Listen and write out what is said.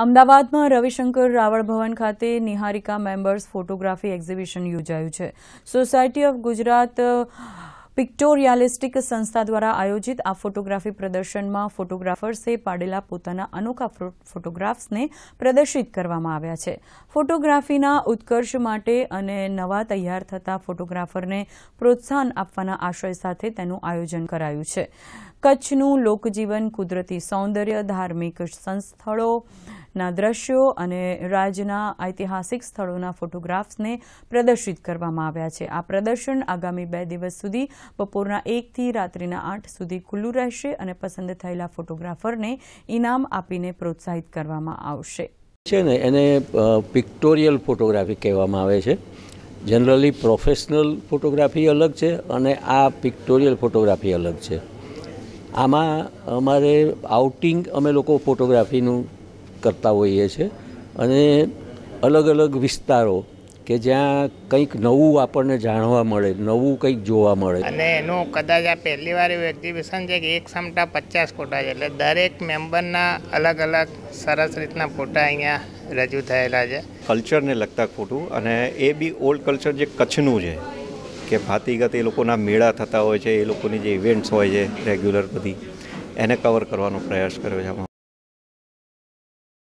અમદાવાદમાં રવિશંકર રાવળ ભવન ખાતે Niharika members photography exhibition યોજાયું છે સોસાયટી ઓફ ગુજરાત પિક્ટોરિયાલિસ્ટિક સંસ્થા દ્વારા આયોજિત આ ફોટોગ્રાફી પ્રદર્શનમાં ફોટોગ્રાફર્સે પાડેલા પોતાના અનોખા ફોટોગ્રાફ્સને પ્રદર્શિત કરવામાં આવ્યા છે ફોટોગ્રાફીના ઉત્કર્ષ માટે અને નવા તૈયાર થતા ફોટોગ્રાફરને પ્રોત્સાહન આપવાના આશય સાથે તેનું આયોજન કરાયું છે કચ્છનું લોકજીવન કુદરતી સૌંદર્ય ધાર્મિક સંસ્થળો ના દ્રશ્યો અને રાજ્યના ઐતિહાસિક સ્થળોના ફોટોગ્રાફ્સને પ્રદર્શિત કરવામાં આવ્યા છે આ પ્રદર્શન આગામી બે દિવસ સુધી બપોરના એકથી રાત્રિના આઠ સુધી ખુલ્લું રહેશે અને પસંદ થયેલા ફોટોગ્રાફરને ઇનામ આપીને પ્રોત્સાહિત કરવામાં આવશે છે ને એને પિક્ટોરિયલ ફોટોગ્રાફી કહેવામાં આવે છે જનરલી પ્રોફેશનલ ફોટોગ્રાફી અલગ છે અને આ પિક્ટોરિયલ ફોટોગ્રાફી અલગ છે આમાં અમારે આઉટિંગ અમે લોકો ફોટોગ્રાફીનું કરતા હોઈએ છીએ અને અલગ અલગ વિસ્તારો કે જ્યાં કંઈક નવું આપણને જાણવા મળે નવું કંઈક જોવા મળે અને એનું કદાચ આ પહેલી વાર એવું એક્ઝિબિશન છે કે એક સમટા પચાસ ફોટા છે એટલે દરેક મેમ્બરના અલગ અલગ સરસ રીતના ફોટા અહીંયા રજૂ થયેલા છે કલ્ચરને લગતા ફોટો અને એ બી ઓલ્ડ કલ્ચર જે કચ્છનું છે કે ભાતીગત એ લોકોના મેળા થતા હોય છે એ લોકોની જે ઇવેન્ટ્સ હોય છે રેગ્યુલર બધી એને કવર કરવાનો પ્રયાસ કર્યો છે